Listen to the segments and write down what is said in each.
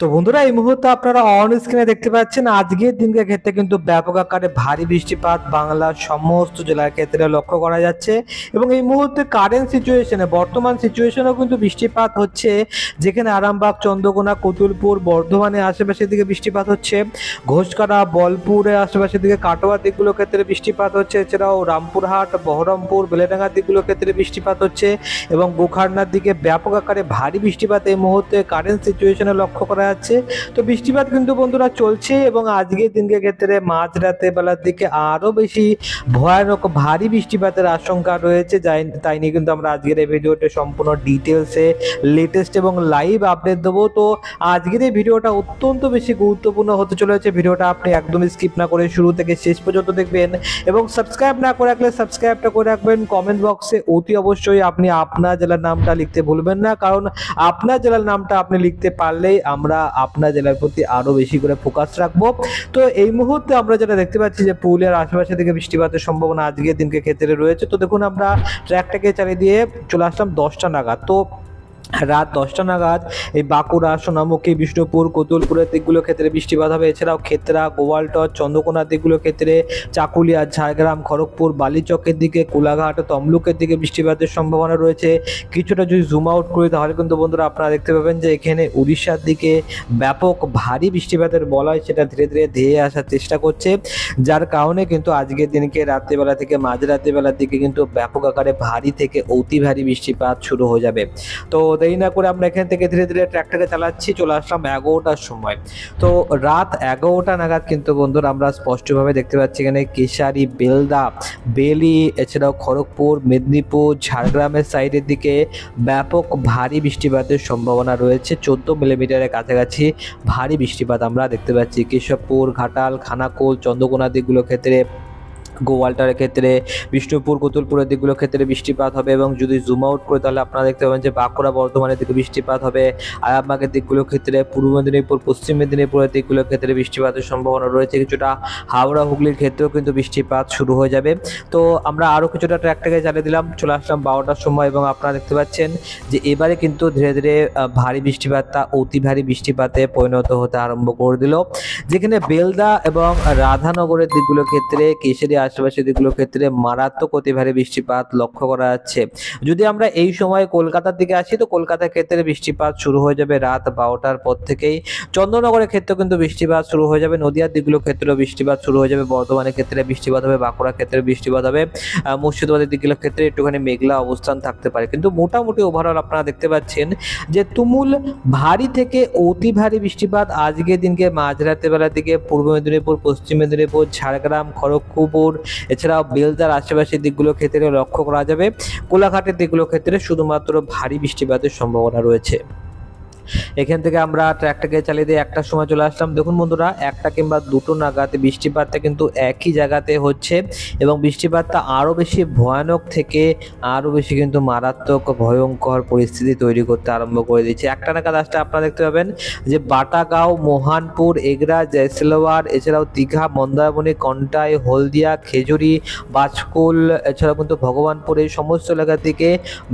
তো বন্ধুরা এই মুহূর্তে আপনারা অন স্ক্রিনে দেখতে পাচ্ছেন আজকের দিনকার ক্ষেত্রে কিন্তু ব্যাপক আকারে ভারী বৃষ্টিপাত বাংলার সমস্ত জেলার ক্ষেত্রে লক্ষ্য করা যাচ্ছে এবং এই মুহূর্তে কারেন্ট সিচুয়েশনে বর্তমান সিচুয়েশনেও কিন্তু বৃষ্টিপাত হচ্ছে যেখানে আরামবাগ চন্দ্রকোনা কুতুলপুর বর্ধমানের আশেপাশের দিকে বৃষ্টিপাত হচ্ছে ঘোষকাটা বলপুরের আশেপাশের দিকে কাটোয়া দিকগুলো ক্ষেত্রে বৃষ্টিপাত হচ্ছে এছাড়াও রামপুরহাট বহরমপুর বেলেডাঙ্গার দিকগুলো ক্ষেত্রে বৃষ্টিপাত হচ্ছে এবং গোখার্নার দিকে ব্যাপক আকারে ভারী বৃষ্টিপাত এই মুহূর্তে কারেন্ট সিচুয়েশনে লক্ষ্য করা যাচ্ছে তো বৃষ্টিপাত কিন্তু বন্ধুরা চলছে এবং আজকের দিনকে ক্ষেত্রে মাঝ রাতে বেলার দিকে আরও বেশি ভয়ানক ভারী বৃষ্টিপাতের আশঙ্কা রয়েছে যাই তাই নিয়ে কিন্তু আমরা আজকের এই ভিডিওতে সম্পূর্ণ ডিটেলসে লেটেস্ট এবং লাইভ আপডেট দেবো তো আজকের এই ভিডিওটা অত্যন্ত বেশি গুরুত্বপূর্ণ হতে চলেছে ভিডিওটা আপনি একদমই স্কিপ না করে শুরু থেকে শেষ পর্যন্ত দেখবেন এবং সাবস্ক্রাইব না করে রাখলে সাবস্ক্রাইবটা করে রাখবেন কমেন্ট বক্সে অতি অবশ্যই আপনি আপনার জেলার নামটা লিখতে ভুলবেন না কারণ আপনার জেলার নামটা আপনি লিখতে পারলেই আমরা আমরা আপনার জেলার প্রতি আরও বেশি করে ফোকাস রাখবো তো এই মুহূর্তে আমরা যেটা দেখতে পাচ্ছি যে পুরুলিয়ার আশেপাশে থেকে বৃষ্টিপাতের সম্ভাবনা আজকের দিনকে ক্ষেত্রে রয়েছে তো দেখুন আমরা ট্র্যাকটাকে চালিয়ে দিয়ে চলে আসলাম দশটা নাগাদ তো রাত দশটা নাগাদ এই বাঁকুড়া সোনামুখী বিষ্ণুপুর কতুলপুরের দিকগুলোর ক্ষেত্রে বৃষ্টিপাত হবে এছাড়াও ক্ষেত্রা গোয়ালটর চন্দ্রকোনার দিকগুলোর ক্ষেত্রে চাকুলিয়া ঝাড়গ্রাম খড়গপুর বালিচকের দিকে কোলাঘাট তমলুকের দিকে বৃষ্টিপাতের সম্ভাবনা রয়েছে কিছুটা যদি জুম আউট করি তাহলে কিন্তু বন্ধুরা আপনারা দেখতে পাবেন যে এখানে উড়িষ্যার দিকে ব্যাপক ভারী বৃষ্টিপাতের বলয় সেটা ধীরে ধীরে ধেয়ে আসার চেষ্টা করছে যার কারণে কিন্তু আজকের দিনকে রাত্রিবেলা থেকে মাঝরাত্রিবেলার দিকে কিন্তু ব্যাপক আকারে ভারী থেকে অতি ভারী বৃষ্টিপাত শুরু হয়ে যাবে তো দেরি না করে আমরা এখান থেকে ধীরে ধীরে ট্র্যাক্টরে চালাচ্ছি চলে আসলাম এগারোটার সময় তো রাত এগারোটা নাগাদ কিন্তু বন্ধুরা আমরা স্পষ্টভাবে দেখতে পাচ্ছি এখানে কেশারি বেলদা বেলি এছাড়াও খড়গপুর মেদিনীপুর ঝাড়গ্রামের সাইডের দিকে ব্যাপক ভারী বৃষ্টিপাতের সম্ভাবনা রয়েছে চোদ্দো মিলিমিটারের কাছাকাছি ভারী বৃষ্টিপাত আমরা দেখতে পাচ্ছি কেশবপুর ঘাটাল খানাকোল চন্দ্রকোনা দিকগুলোর ক্ষেত্রে গোয়ালটার ক্ষেত্রে বিষ্ণুপুর কোতুলপুরের দিকগুলোর ক্ষেত্রে বৃষ্টিপাত হবে এবং যদি জুম আউট করে তাহলে আপনারা দেখতে পাবেন যে বাঁকুড়া বর্ধমানের দিকে বৃষ্টিপাত হবে আরামবাগের দিকগুলোর ক্ষেত্রে পূর্ব মেদিনীপুর পশ্চিম মেদিনীপুরের দিকগুলোর ক্ষেত্রে বৃষ্টিপাতের সম্ভাবনা রয়েছে কিছুটা হাওড়া হুগলির ক্ষেত্রেও কিন্তু বৃষ্টিপাত শুরু হয়ে যাবে তো আমরা আরও কিছুটা ট্র্যাকটাকে চালিয়ে দিলাম চলে আসলাম বারোটার সময় এবং আপনারা দেখতে পাচ্ছেন যে এবারে কিন্তু ধীরে ধীরে ভারী বৃষ্টিপাতটা অতি ভারী বৃষ্টিপাতে পরিণত হতে আরম্ভ করে দিল যেখানে বেলদা এবং রাধানগরের দিকগুলোর ক্ষেত্রে কেশরিয়া আশেপাশের দিকগুলোর ক্ষেত্রে মারাত্মক অতিভারী বৃষ্টিপাত লক্ষ্য করা যাচ্ছে যদি আমরা এই সময় কলকাতার দিকে আসি তো কলকাতার ক্ষেত্রে বৃষ্টিপাত শুরু হয়ে যাবে রাত বারোটার পর থেকেই চন্দ্রনগরের ক্ষেত্রেও কিন্তু বৃষ্টিপাত শুরু হয়ে যাবে নদীয়ার দিকগুলোর ক্ষেত্রেও বৃষ্টিপাত শুরু হয়ে যাবে বর্ধমানের ক্ষেত্রে বৃষ্টিপাত হবে বাঁকুড়ার ক্ষেত্রে বৃষ্টিপাত হবে মুর্শিদাবাদের দিকগুলোর ক্ষেত্রে একটুখানি মেঘলা অবস্থান থাকতে পারে কিন্তু মোটামুটি ওভারঅল আপনারা দেখতে পাচ্ছেন যে তুমুল ভারী থেকে অতি ভারী বৃষ্টিপাত আজকের দিনকে মাঝরাতের বেলার দিকে পূর্ব মেদিনীপুর পশ্চিম মেদিনীপুর ঝাড়গ্রাম খড়গপুর এছাড়াও বেলদার আশেপাশের দিকগুলোর ক্ষেত্রে লক্ষ্য করা যাবে কোলাঘাটের দিকগুলোর ক্ষেত্রে শুধুমাত্র ভারী বৃষ্টিপাতের সম্ভাবনা রয়েছে এখান থেকে আমরা ট্র্যাকটাকে চালিয়ে দিয়ে একটার সময় চলে আসলাম দেখুন বন্ধুরা একটা কিংবা দুটো নাগাতে বৃষ্টিপাতটা কিন্তু একই জায়গাতে হচ্ছে এবং বৃষ্টিপাতটা আরও বেশি ভয়ানক থেকে আরও বেশি কিন্তু মারাত্মক ভয়ঙ্কর পরিস্থিতি তৈরি করতে আরম্ভ করে দিচ্ছে একটা নাগাদ আসতে আপনারা দেখতে পাবেন যে বাটাগাঁও মোহানপুর এগরা জয়সেলোয়ার এছাড়াও দীঘা মন্দারমণি কন্টাই হলদিয়া খেজুরি বাজকুল এছাড়াও কিন্তু ভগবানপুর এই সমস্ত এলাকা থেকে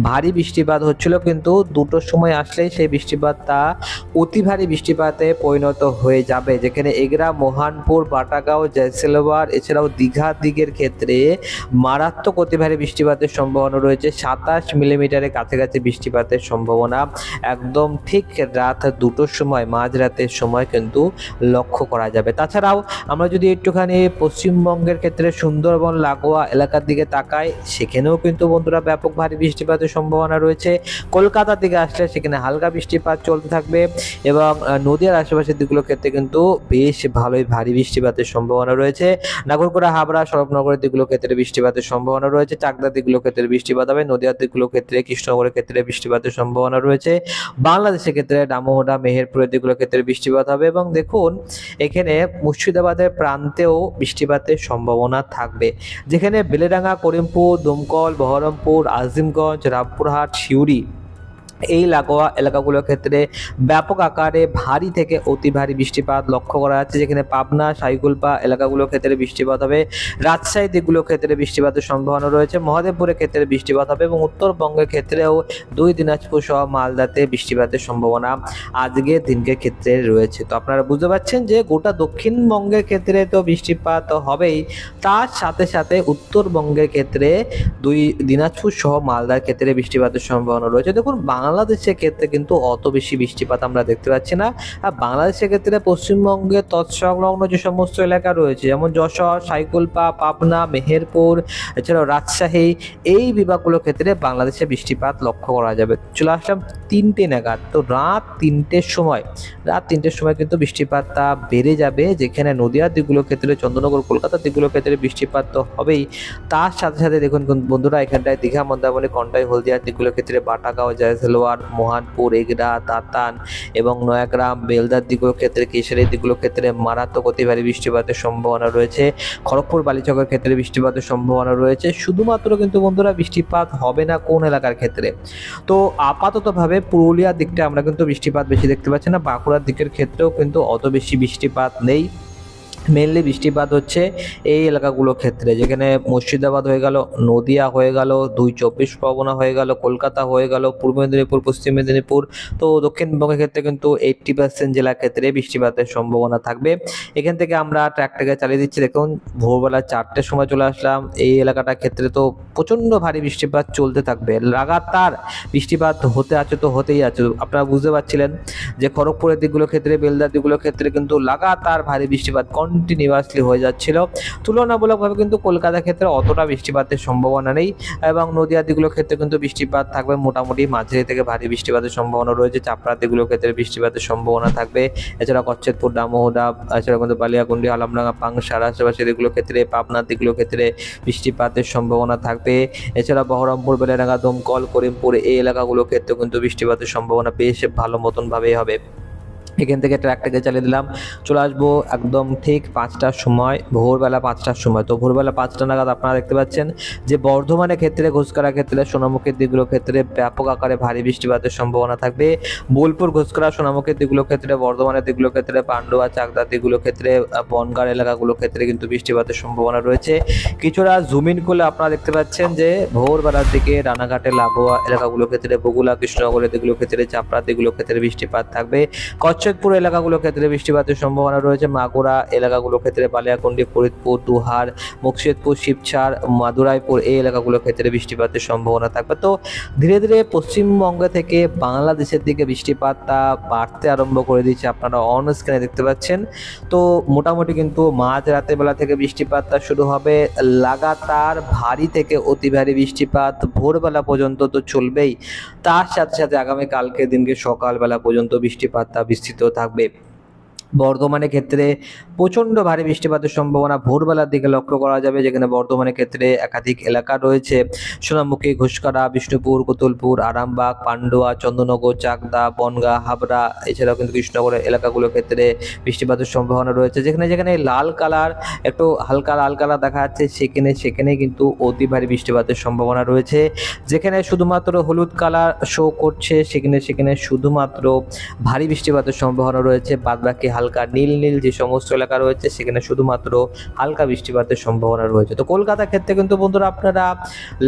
ভারী বৃষ্টিপাত হচ্ছিল কিন্তু দুটোর সময় আসলেই সেই বৃষ্টিপাত তা অতি ভারী বৃষ্টিপাতে পরিণত হয়ে যাবে যেখানে এগরা মোহানপুর বাটাগাঁও জয়সেলভার এছাড়াও দীঘা দিকের ক্ষেত্রে মারাত্মক অতি ভারী বৃষ্টিপাতের সম্ভাবনা রয়েছে সাতাশ মিলিমিটারের কাছাকাছি বৃষ্টিপাতের সম্ভাবনা একদম ঠিক রাত দুটোর সময় মাঝরাতের সময় কিন্তু লক্ষ্য করা যাবে তাছাড়াও আমরা যদি একটুখানি পশ্চিমবঙ্গের ক্ষেত্রে সুন্দরবন লাগোয়া এলাকার দিকে তাকাই সেখানেও কিন্তু বন্ধুরা ব্যাপক ভারী বৃষ্টিপাতের সম্ভাবনা রয়েছে কলকাতা থেকে আসলে সেখানে হালকা বৃষ্টিপাত চলতে থাকবে এবং নদীর আশেপাশের দিকগুলোর ক্ষেত্রে কিন্তু বেশ ভালোই ভারী বৃষ্টিপাতের সম্ভাবনা রয়েছে নাগরকোড়া হাবড়া সরবনগরের দিকগুলোর ক্ষেত্রে বৃষ্টিপাতের সম্ভাবনা রয়েছে চাকদার দিকগুলোর ক্ষেত্রে বৃষ্টিপাত হবে নদীয়ার দিকগুলোর ক্ষেত্রে কৃষ্ণনগরের ক্ষেত্রে বৃষ্টিপাতের সম্ভাবনা রয়েছে বাংলাদেশের ক্ষেত্রে ডামোহডা মেহেরপুরের দিকগুলোর ক্ষেত্রে বৃষ্টিপাত হবে এবং দেখুন এখানে মুর্শিদাবাদের প্রান্তেও বৃষ্টিপাতের সম্ভাবনা থাকবে যেখানে বেলেডাঙ্গা করিমপুর দমকল বহরমপুর আজিমগঞ্জ রামপুরহাট সিউড়ি এই লাগোয়া এলাকাগুলোর ক্ষেত্রে ব্যাপক আকারে ভারী থেকে অতি ভারী বৃষ্টিপাত লক্ষ্য করা যাচ্ছে যেখানে পাবনা সাইগুলপা এলাকাগুলোর ক্ষেত্রে বৃষ্টিপাত হবে রাজশাহী দিকগুলোর ক্ষেত্রে বৃষ্টিপাতের সম্ভাবনা রয়েছে মহাদেবপুরের ক্ষেত্রে বৃষ্টিপাত হবে এবং উত্তরবঙ্গের ক্ষেত্রেও দুই দিনাজপুর সহ মালদাতে বৃষ্টিপাতের সম্ভাবনা আজকে দিনকে ক্ষেত্রে রয়েছে তো আপনারা বুঝতে পারছেন যে গোটা দক্ষিণবঙ্গের ক্ষেত্রে তো বৃষ্টিপাত হবেই তার সাথে সাথে উত্তরবঙ্গের ক্ষেত্রে দুই দিনাজপুর সহ মালদার ক্ষেত্রে বৃষ্টিপাতের সম্ভাবনা রয়েছে দেখুন বাংলা বাংলাদেশের ক্ষেত্রে কিন্তু অত বেশি বৃষ্টিপাত আমরা দেখতে পাচ্ছি না আর বাংলাদেশের ক্ষেত্রে পশ্চিমবঙ্গের তৎসংলগ্ন যে সমস্ত এলাকা রয়েছে যেমন যশোর সাইকুলপা পাবনা মেহেরপুর এছাড়াও রাজশাহী এই বিভাগগুলোর ক্ষেত্রে বাংলাদেশে বৃষ্টিপাত লক্ষ্য করা যাবে চলে আসলাম তিনটে নাগাদ তো রাত তিনটের সময় রাত তিনটের সময় কিন্তু বৃষ্টিপাতটা বেড়ে যাবে যেখানে নদীয়ার দিকগুলোর ক্ষেত্রে চন্দ্রনগর কলকাতার দিকগুলোর ক্ষেত্রে বৃষ্টিপাত তো হবেই তার সাথে সাথে দেখুন বন্ধুরা এখানটায় দীঘা মন্দারমণি কন্টাই হলদিয়ার দিকগুলোর ক্ষেত্রে বাটাগাঁও জায়গা দেলোয়ার মোহানপুর এগরা দাতান এবং নয়াগ্রাম বেলদার দিকগুলোর ক্ষেত্রে কেশারের দিকগুলোর ক্ষেত্রে মারাত্মক অতিভারী বৃষ্টিপাতের সম্ভাবনা রয়েছে খড়গপুর বালিচকের ক্ষেত্রে বৃষ্টিপাতের সম্ভাবনা রয়েছে শুধুমাত্র কিন্তু বন্ধুরা বৃষ্টিপাত হবে না কোন এলাকার ক্ষেত্রে তো আপাততভাবে পুরুলিয়ার দিকটা আমরা কিন্তু বৃষ্টিপাত বেশি দেখতে পাচ্ছি না বাঁকুড়ার দিকের ক্ষেত্রেও কিন্তু অত বেশি বৃষ্টিপাত নেই মেনলি বৃষ্টিপাত হচ্ছে এই এলাকাগুলোর ক্ষেত্রে যেখানে মুর্শিদাবাদ হয়ে গেল নদিয়া হয়ে গেল দুই চব্বিশ পরগনা হয়ে গেল কলকাতা হয়ে গেল পূর্ব মেদিনীপুর পশ্চিম মেদিনীপুর তো দক্ষিণবঙ্গের ক্ষেত্রে কিন্তু এইটটি পার্সেন্ট জেলার ক্ষেত্রে বৃষ্টিপাতের সম্ভাবনা থাকবে এখান থেকে আমরা ট্র্যাকটাকে চালিয়ে দিচ্ছি দেখুন ভোরবেলা চারটের সময় চলে আসলাম এই এলাকাটার ক্ষেত্রে তো প্রচণ্ড ভারী বৃষ্টিপাত চলতে থাকবে লাগাতার বৃষ্টিপাত হতে আছে তো হতেই আছে আপনারা বুঝতে পারছিলেন যে খড়গপুরের দিকগুলোর ক্ষেত্রে বেলদার দিকগুলোর ক্ষেত্রে কিন্তু লাগাতার ভারী বৃষ্টিপাত কন্ট নিবাসলি হয়ে যাচ্ছিল তুলনামূলকভাবে কিন্তু কলকাতা ক্ষেত্রে অতটা বৃষ্টিপাতের সম্ভাবনা নেই এবং নদীয়াদিগুলোর দিগুলোর ক্ষেত্রে কিন্তু বৃষ্টিপাত থাকবে মোটামুটি মাঝারি থেকে ভারী বৃষ্টিপাতের সম্ভাবনা রয়েছে চাপড়া দিগুলোর ক্ষেত্রে বৃষ্টিপাতের সম্ভাবনা থাকবে এছাড়া কচ্ছেদপুর দামোহদা এছাড়া কিন্তু বালিয়াগুন্ডি আলামডাঙ্গা পাংসার আশেপাশে এগুলোর ক্ষেত্রে পাবনার দিগুলোর ক্ষেত্রে বৃষ্টিপাতের সম্ভাবনা থাকবে এছাড়া বহরমপুর বেলেডাঙ্গা দমকল করিমপুর এই এলাকাগুলোর ক্ষেত্রে কিন্তু বৃষ্টিপাতের সম্ভাবনা বেশ ভালো মতনভাবেই হবে এখান থেকে ট্র্যাকটাকে চালিয়ে দিলাম চলে আসবো একদম ঠিক পাঁচটার সময় ভোরবেলা পাঁচটার সময় তো ভোরবেলা পাঁচটা নাগাদ আপনারা দেখতে পাচ্ছেন যে বর্ধমানের ক্ষেত্রে ঘোষকরা ক্ষেত্রে সোনামুখের দিকগুলোর ক্ষেত্রে ব্যাপক আকারে ভারী বৃষ্টিপাতের সম্ভাবনা থাকবে বোলপুর ঘোষকরা সোনামুখের দিকগুলোর ক্ষেত্রে বর্ধমানের দিকগুলোর ক্ষেত্রে পাণ্ডুয়া চাকদার দিকগুলোর ক্ষেত্রে বনগাঁড় এলাকাগুলোর ক্ষেত্রে কিন্তু বৃষ্টিপাতের সম্ভাবনা রয়েছে কিছুটা জুমিন করলে আপনারা দেখতে পাচ্ছেন যে ভোরবেলার দিকে রানাঘাটে লাগোয়া এলাকাগুলোর ক্ষেত্রে বগুলা কৃষ্ণনগরের দিকগুলোর ক্ষেত্রে চাপড়ার দিকগুলোর ক্ষেত্রে বৃষ্টিপাত থাকবে কচ্ছ জামশেদপুর এলাকাগুলোর ক্ষেত্রে বৃষ্টিপাতের সম্ভাবনা রয়েছে মাগুরা এলাকাগুলোর ক্ষেত্রে বালিয়াকুন্ডি ফরিদপুর দুহার মুর্শিদপুর শিবছাড় মাদুরাইপুর এই এলাকাগুলোর ক্ষেত্রে বৃষ্টিপাতের সম্ভাবনা থাকবে তো ধীরে ধীরে পশ্চিমবঙ্গ থেকে বাংলাদেশের দিকে বৃষ্টিপাত তা বাড়তে আরম্ভ করে দিয়েছে আপনারা অন স্ক্রিনে দেখতে পাচ্ছেন তো মোটামুটি কিন্তু মাঝ রাতের বেলা থেকে বৃষ্টিপাতটা শুরু হবে লাগাতার ভারী থেকে অতি ভারী বৃষ্টিপাত ভোরবেলা পর্যন্ত তো চলবেই তার সাথে সাথে আগামীকালকে দিনকে সকালবেলা পর্যন্ত বৃষ্টিপাতটা বিস্তৃত তো থাকবে বর্ধমানের ক্ষেত্রে প্রচণ্ড ভারী বৃষ্টিপাতের সম্ভাবনা ভোরবেলার দিকে লক্ষ্য করা যাবে যেখানে বর্ধমানের ক্ষেত্রে একাধিক এলাকা রয়েছে সোনামুখী ঘুষকাড়া বিষ্ণুপুর কোতুলপুর আরামবাগ পান্ডুয়া চন্দননগর চাকদা বনগা হাবড়া এছাড়াও কিন্তু কৃষ্ণনগরের এলাকাগুলোর ক্ষেত্রে বৃষ্টিপাতের সম্ভাবনা রয়েছে যেখানে যেখানে লাল কালার একটু হালকা লাল কালার দেখা যাচ্ছে সেখানে সেখানে কিন্তু অতি ভারী বৃষ্টিপাতের সম্ভাবনা রয়েছে যেখানে শুধুমাত্র হলুদ কালার শো করছে সেখানে সেখানে শুধুমাত্র ভারী বৃষ্টিপাতের সম্ভাবনা রয়েছে বাদবাকি হালকা নীল নীল যে সমস্ত এলাকা রয়েছে সেখানে শুধুমাত্র হালকা বৃষ্টিপাতের সম্ভাবনা রয়েছে তো কলকাতা ক্ষেত্রে কিন্তু বন্ধুরা আপনারা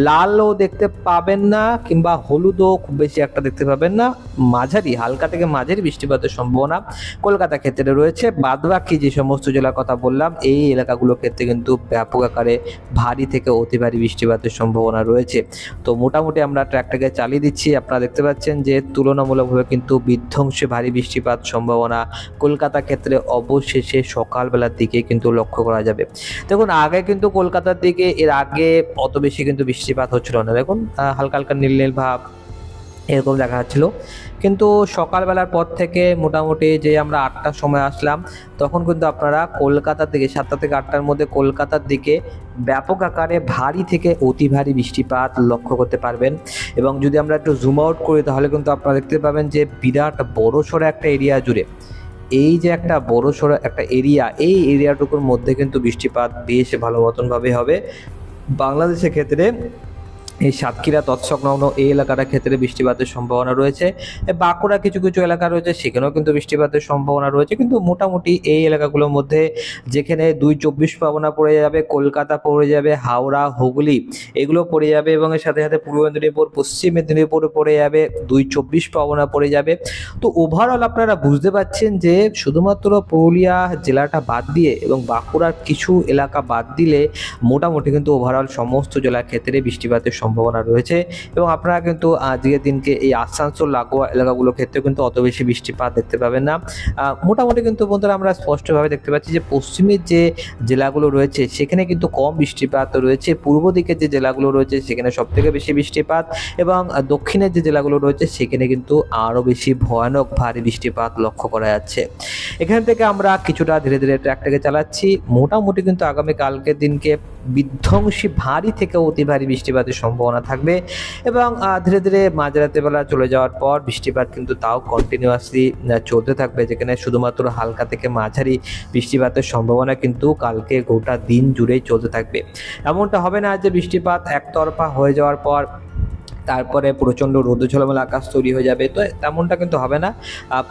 লালও দেখতে পাবেন না কিংবা হলুদও খুব বেশি একটা দেখতে পাবেন না মাঝারি হালকা থেকে মাঝারি বৃষ্টিপাতের সম্ভাবনা কলকাতা ক্ষেত্রে রয়েছে বাদবাকি যে সমস্ত জেলার কথা বললাম এই এলাকাগুলোর ক্ষেত্রে কিন্তু ব্যাপক আকারে ভারী থেকে অতি ভারী বৃষ্টিপাতের সম্ভাবনা রয়েছে তো মোটামুটি আমরা ট্র্যাকটাকে চালিয়ে দিচ্ছি আপনারা দেখতে পাচ্ছেন যে তুলনামূলকভাবে কিন্তু বিধ্বংসে ভারী বৃষ্টিপাত সম্ভাবনা কলকাতা থাকার ক্ষেত্রে অবশেষে সকালবেলার দিকে কিন্তু লক্ষ্য করা যাবে দেখুন আগে কিন্তু কলকাতার দিকে এর আগে অত বেশি কিন্তু বৃষ্টিপাত হচ্ছিল না দেখুন হালকা হালকা নীল নীল ভাব এরকম দেখা যাচ্ছিলো কিন্তু সকালবেলার পর থেকে মোটামুটি যে আমরা আটটার সময় আসলাম তখন কিন্তু আপনারা কলকাতার দিকে সাতটা থেকে আটটার মধ্যে কলকাতার দিকে ব্যাপক আকারে ভারী থেকে অতি ভারী বৃষ্টিপাত লক্ষ্য করতে পারবেন এবং যদি আমরা একটু জুম আউট করি তাহলে কিন্তু আপনারা দেখতে পাবেন যে বিরাট বড়সড় একটা এরিয়া জুড়ে এই যে একটা বড় সড়ো একটা এরিয়া এই এরিয়াটুকুর মধ্যে কিন্তু বৃষ্টিপাত বেশ ভালো মতনভাবে হবে বাংলাদেশের ক্ষেত্রে এই সাতক্ষীরা তৎসংলগ্ন এই এলাকাটার ক্ষেত্রে বৃষ্টিপাতের সম্ভাবনা রয়েছে বাঁকুড়া কিছু কিছু এলাকা রয়েছে সেখানেও কিন্তু বৃষ্টিপাতের সম্ভাবনা রয়েছে কিন্তু মোটামুটি এই এলাকাগুলোর মধ্যে যেখানে দুই চব্বিশ পাবনা পড়ে যাবে কলকাতা পড়ে যাবে হাওড়া হুগলি এগুলো পড়ে যাবে এবং এর সাথে সাথে পূর্ব মেদিনীপুর পশ্চিম মেদিনীপুরে পড়ে যাবে দুই চব্বিশ পাবনা পড়ে যাবে তো ওভারঅল আপনারা বুঝতে পারছেন যে শুধুমাত্র পুরুলিয়া জেলাটা বাদ দিয়ে এবং বাঁকুড়ার কিছু এলাকা বাদ দিলে মোটামুটি কিন্তু ওভারঅল সমস্ত জেলার ক্ষেত্রে বৃষ্টিপাতের সম্ভাবনা সম্ভাবনা রয়েছে এবং আপনারা কিন্তু আজকের দিনকে এই আসানসোল লাগোয়া এলাকাগুলোর ক্ষেত্রে কিন্তু অত বেশি বৃষ্টিপাত দেখতে পাবেন না মোটামুটি কিন্তু বন্ধুরা আমরা স্পষ্টভাবে দেখতে পাচ্ছি যে পশ্চিমের যে জেলাগুলো রয়েছে সেখানে কিন্তু কম বৃষ্টিপাত রয়েছে পূর্ব দিকের যে জেলাগুলো রয়েছে সেখানে সবথেকে বেশি বৃষ্টিপাত এবং দক্ষিণের যে জেলাগুলো রয়েছে সেখানে কিন্তু আরও বেশি ভয়ানক ভারী বৃষ্টিপাত লক্ষ্য করা যাচ্ছে এখান থেকে আমরা কিছুটা ধীরে ধীরে ট্র্যাকটাকে চালাচ্ছি মোটামুটি কিন্তু আগামী কালকের দিনকে বিধ্বংসী ভারী থেকে অতি ভারী বৃষ্টিপাতের সম্ভাবনা থাকবে এবং ধীরে ধীরে মাঝরাতে বেলা চলে যাওয়ার পর বৃষ্টিপাত কিন্তু তাও কন্টিনিউয়াসলি চলতে থাকবে যেখানে শুধুমাত্র হালকা থেকে মাঝারি বৃষ্টিপাতের সম্ভাবনা কিন্তু কালকে গোটা দিন জুড়েই চলতে থাকবে এমনটা হবে না যে বৃষ্টিপাত একতরফা হয়ে যাওয়ার পর তারপরে প্রচণ্ড রোদ ঝলমল আকাশ তৈরি হয়ে যাবে তো তেমনটা কিন্তু হবে না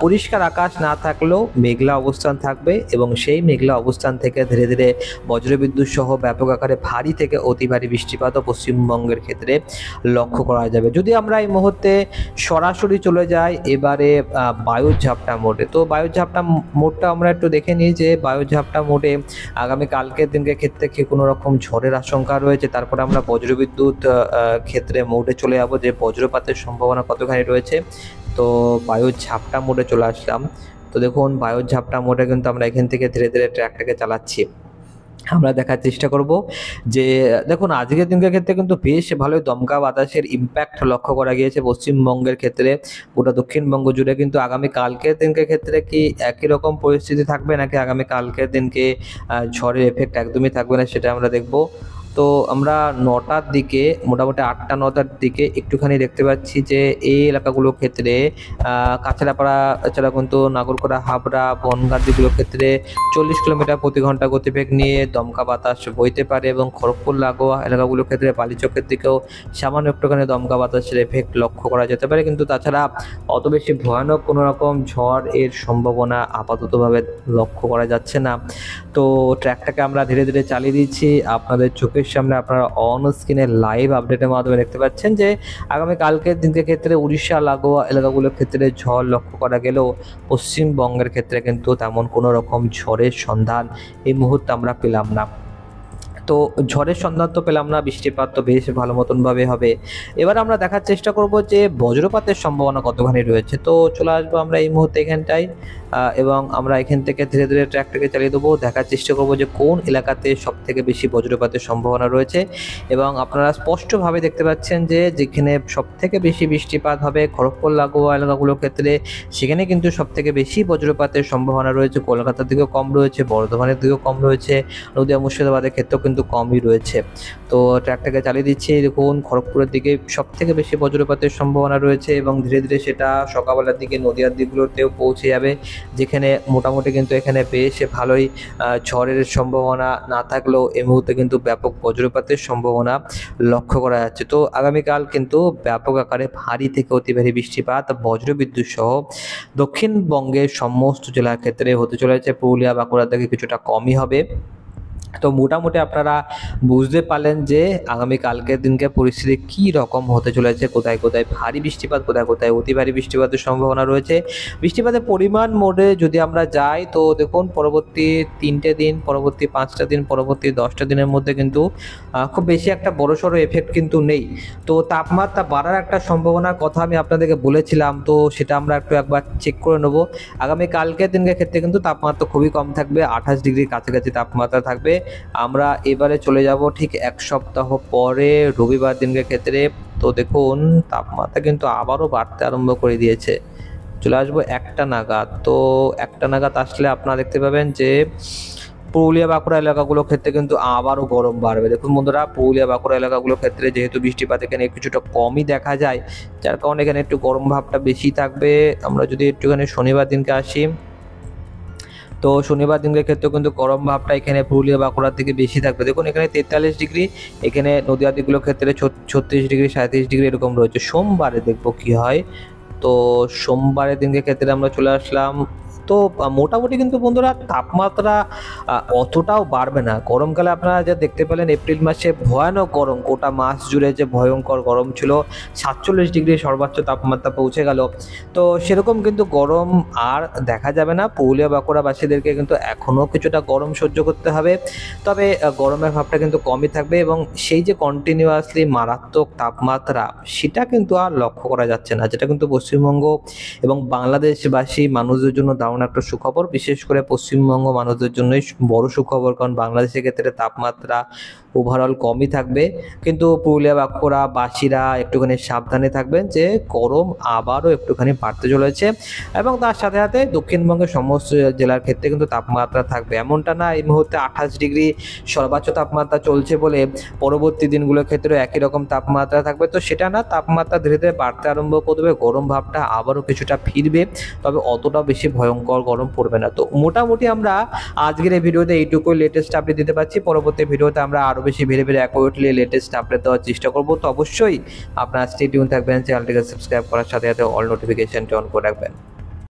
পরিষ্কার আকাশ না থাকলেও মেঘলা অবস্থান থাকবে এবং সেই মেঘলা অবস্থান থেকে ধীরে ধীরে বজ্রবিদ্যুৎ সহ ব্যাপক আকারে ভারী থেকে অতি ভারী বৃষ্টিপাত পশ্চিমবঙ্গের ক্ষেত্রে লক্ষ্য করা যাবে যদি আমরা এই মুহূর্তে সরাসরি চলে যাই এবারে ঝাপটা মোটে তো ঝাপটা মোড়টা আমরা একটু দেখে নিই যে ঝাপটা মোড়ে আগামী কালকের দিনকে ক্ষেত্রে কোনো রকম ঝড়ের আশঙ্কা রয়েছে তারপরে আমরা বজ্রবিদ্যুৎ ক্ষেত্রে মোড়ে চলে যাব যে বজ্রপাতের সম্ভাবনা কতখানি রয়েছে তো বায়ুর ঝাপটা মোডে চলে আসলাম তো দেখুন বায়ুর ঝাপটা মোডে কিন্তু আমরা এখান থেকে ধীরে ধীরে ট্র্যাকটাকে চালাচ্ছি আমরা দেখার চেষ্টা করব যে দেখুন আজকের দিনকে ক্ষেত্রে কিন্তু বেশ ভালোই দমকা বাতাসের ইম্প্যাক্ট লক্ষ্য করা গিয়েছে পশ্চিমবঙ্গের ক্ষেত্রে গোটা দক্ষিণবঙ্গ জুড়ে কিন্তু আগামী কালকের দিনকে ক্ষেত্রে কি একই রকম পরিস্থিতি থাকবে নাকি আগামী কালকের দিনকে ঝড়ের এফেক্ট একদমই থাকবে না সেটা আমরা দেখবো তো আমরা নটার দিকে মোটামুটি আটটা নটার দিকে একটুখানি দেখতে পাচ্ছি যে এই এলাকাগুলোর ক্ষেত্রে কাছাড়াপাড়া এছাড়া কিন্তু নাগরকোড়া হাবড়া বনগার্দিগুলোর ক্ষেত্রে চল্লিশ কিলোমিটার প্রতি ঘন্টা গতিবেগ নিয়ে দমকা বাতাস বইতে পারে এবং খড়গপুর লাগোয়া এলাকাগুলোর ক্ষেত্রে বালিচকের দিকেও সামান্য একটুখানি দমকা বাতাসের এফেক্ট লক্ষ্য করা যেতে পারে কিন্তু তাছাড়া অত বেশি ভয়ানক কোনো রকম ঝড় এর সম্ভাবনা আপাততভাবে লক্ষ্য করা যাচ্ছে না তো ট্র্যাকটাকে আমরা ধীরে ধীরে চালিয়ে দিচ্ছি আপনাদের চোখে অফিস সামনে আপনারা অন স্ক্রিনে লাইভ আপডেটের মাধ্যমে দেখতে পাচ্ছেন যে আগামী কালকের দিনকে ক্ষেত্রে উড়িষ্যা লাগোয়া এলাকাগুলোর ক্ষেত্রে ঝড় লক্ষ্য করা গেলেও পশ্চিমবঙ্গের ক্ষেত্রে কিন্তু তেমন কোনো রকম ঝড়ের সন্ধান এই মুহূর্তে আমরা পেলাম না তো ঝড়ের সন্ধান তো পেলাম না বৃষ্টিপাত তো বেশ ভালো মতনভাবে হবে এবার আমরা দেখার চেষ্টা করব যে বজ্রপাতের সম্ভাবনা কতখানি রয়েছে তো চলে আসবো আমরা এই মুহূর্তে এখানটায় এবং আমরা এখান থেকে ধীরে ধীরে ট্র্যাকটাকে চালিয়ে দেবো দেখার চেষ্টা করব যে কোন এলাকাতে সব থেকে বেশি বজ্রপাতের সম্ভাবনা রয়েছে এবং আপনারা স্পষ্টভাবে দেখতে পাচ্ছেন যে যেখানে সব থেকে বেশি বৃষ্টিপাত হবে খড়গপুর লাগোয়া এলাকাগুলোর ক্ষেত্রে সেখানে কিন্তু সব থেকে বেশি বজ্রপাতের সম্ভাবনা রয়েছে কলকাতার দিকেও কম রয়েছে বর্ধমানের দিকেও কম রয়েছে নদীয়া মুর্শিদাবাদের ক্ষেত্রেও কিন্তু কিন্তু কমই রয়েছে তো ট্র্যাকটাকে চালিয়ে দিচ্ছি দেখুন খড়গপুরের দিকে সব থেকে বেশি বজ্রপাতের সম্ভাবনা রয়েছে এবং ধীরে ধীরে সেটা সকালবেলার দিকে নদীয়ার দিকগুলোতেও পৌঁছে যাবে যেখানে মোটামুটি কিন্তু এখানে বেশ ভালোই ঝড়ের সম্ভাবনা না থাকলেও এই মুহূর্তে কিন্তু ব্যাপক বজ্রপাতের সম্ভাবনা লক্ষ্য করা যাচ্ছে তো আগামীকাল কিন্তু ব্যাপক আকারে ভারী থেকে অতি ভারী বৃষ্টিপাত বজ্রবিদ্যুৎ সহ দক্ষিণবঙ্গের সমস্ত জেলার ক্ষেত্রে হতে চলেছে পুরুলিয়া বাঁকুড়া থেকে কিছুটা কমই হবে তো মোটামুটি আপনারা বুঝতে পারলেন যে আগামী কালকের দিনকে পরিস্থিতি কী রকম হতে চলেছে কোথায় কোথায় ভারী বৃষ্টিপাত কোথায় কোথায় অতি ভারী বৃষ্টিপাতের সম্ভাবনা রয়েছে বৃষ্টিপাতের পরিমাণ মোডে যদি আমরা যাই তো দেখুন পরবর্তী তিনটে দিন পরবর্তী পাঁচটা দিন পরবর্তী দশটা দিনের মধ্যে কিন্তু খুব বেশি একটা বড়সড় এফেক্ট কিন্তু নেই তো তাপমাত্রা বাড়ার একটা সম্ভাবনার কথা আমি আপনাদেরকে বলেছিলাম তো সেটা আমরা একটু একবার চেক করে নেব আগামী কালকের দিনকে ক্ষেত্রে কিন্তু তাপমাত্রা খুবই কম থাকবে আঠাশ ডিগ্রির কাছাকাছি তাপমাত্রা থাকবে আমরা এবারে চলে যাব ঠিক এক সপ্তাহ পরে রবিবার দিনকে ক্ষেত্রে তো দেখুন তাপমাত্রা কিন্তু আবারও বাড়তে আরম্ভ করে দিয়েছে চলে আসবো একটা নাগাদ তো একটা নাগাদ আসলে আপনারা দেখতে পাবেন যে পুরুলিয়া বাঁকুড়া এলাকাগুলোর ক্ষেত্রে কিন্তু আবারও গরম বাড়বে দেখুন বন্ধুরা পুরুলিয়া বাঁকুড়া এলাকাগুলোর ক্ষেত্রে যেহেতু বৃষ্টিপাত এখানে কিছুটা কমই দেখা যায় যার কারণে এখানে একটু গরম ভাবটা বেশি থাকবে আমরা যদি একটুখানি শনিবার দিনকে আসি তো শনিবার দিনের ক্ষেত্রে কিন্তু গরম ভাবটা এখানে পুরুলিয়া বাঁকুড়ার থেকে বেশি থাকবে দেখুন এখানে তেতাল্লিশ ডিগ্রি এখানে নদীয়া দিকগুলোর ক্ষেত্রে ছত্রিশ ডিগ্রি সাঁত্রিশ ডিগ্রি এরকম রয়েছে সোমবারে দেখবো কি হয় তো সোমবারের দিনকে ক্ষেত্রে আমরা চলে আসলাম তো মোটামুটি কিন্তু বন্ধুরা তাপমাত্রা অতটাও বাড়বে না গরমকালে আপনারা যা দেখতে পেলেন এপ্রিল মাসে ভয়ানক গরম গোটা মাস জুড়ে যে ভয়ঙ্কর গরম ছিল সাতচল্লিশ ডিগ্রি সর্বোচ্চ তাপমাত্রা পৌঁছে গেল তো সেরকম কিন্তু গরম আর দেখা যাবে না পুরুলিয়া বাঁকুড়াবাসীদেরকে কিন্তু এখনও কিছুটা গরম সহ্য করতে হবে তবে গরমের ভাবটা কিন্তু কমই থাকবে এবং সেই যে কন্টিনিউয়াসলি মারাত্মক তাপমাত্রা সেটা কিন্তু আর লক্ষ্য করা যাচ্ছে না যেটা কিন্তু পশ্চিমবঙ্গ এবং বাংলাদেশবাসী মানুষদের জন্য দারুণ দারুণ একটা সুখবর বিশেষ করে পশ্চিমবঙ্গ মানুষদের জন্যই বড় সুখবর কারণ বাংলাদেশের ক্ষেত্রে তাপমাত্রা ওভারঅল কমই থাকবে কিন্তু পুরুলিয়া বাঁকুড়া বাসীরা একটুখানি সাবধানে থাকবেন যে গরম আবারও একটুখানি বাড়তে চলেছে এবং তার সাথে সাথে দক্ষিণবঙ্গের সমস্ত জেলার ক্ষেত্রে কিন্তু তাপমাত্রা থাকবে এমনটা না এই মুহূর্তে আঠাশ ডিগ্রি সর্বোচ্চ তাপমাত্রা চলছে বলে পরবর্তী দিনগুলোর ক্ষেত্রেও একই রকম তাপমাত্রা থাকবে তো সেটা না তাপমাত্রা ধীরে ধীরে বাড়তে আরম্ভ করবে গরম ভাবটা আবারও কিছুটা ফিরবে তবে অতটা বেশি ভয়ঙ্কর গরম পড়বে না তো মোটামুটি আমরা আজকের এই ভিডিওতে এইটুকুই লেটেস্ট আপডেট দিতে পারছি পরবর্তী ভিডিওতে আমরা আরও আরও বেশি ভিড়ে ভিড়ে অ্যাকুরেটলি লেটেস্ট আপডেট দেওয়ার চেষ্টা করবো তো অবশ্যই আপনারা স্টেডিউন থাকবেন চ্যানেলটিকে সাবস্ক্রাইব করার সাথে সাথে অল নোটিফিকেশন অন করে রাখবেন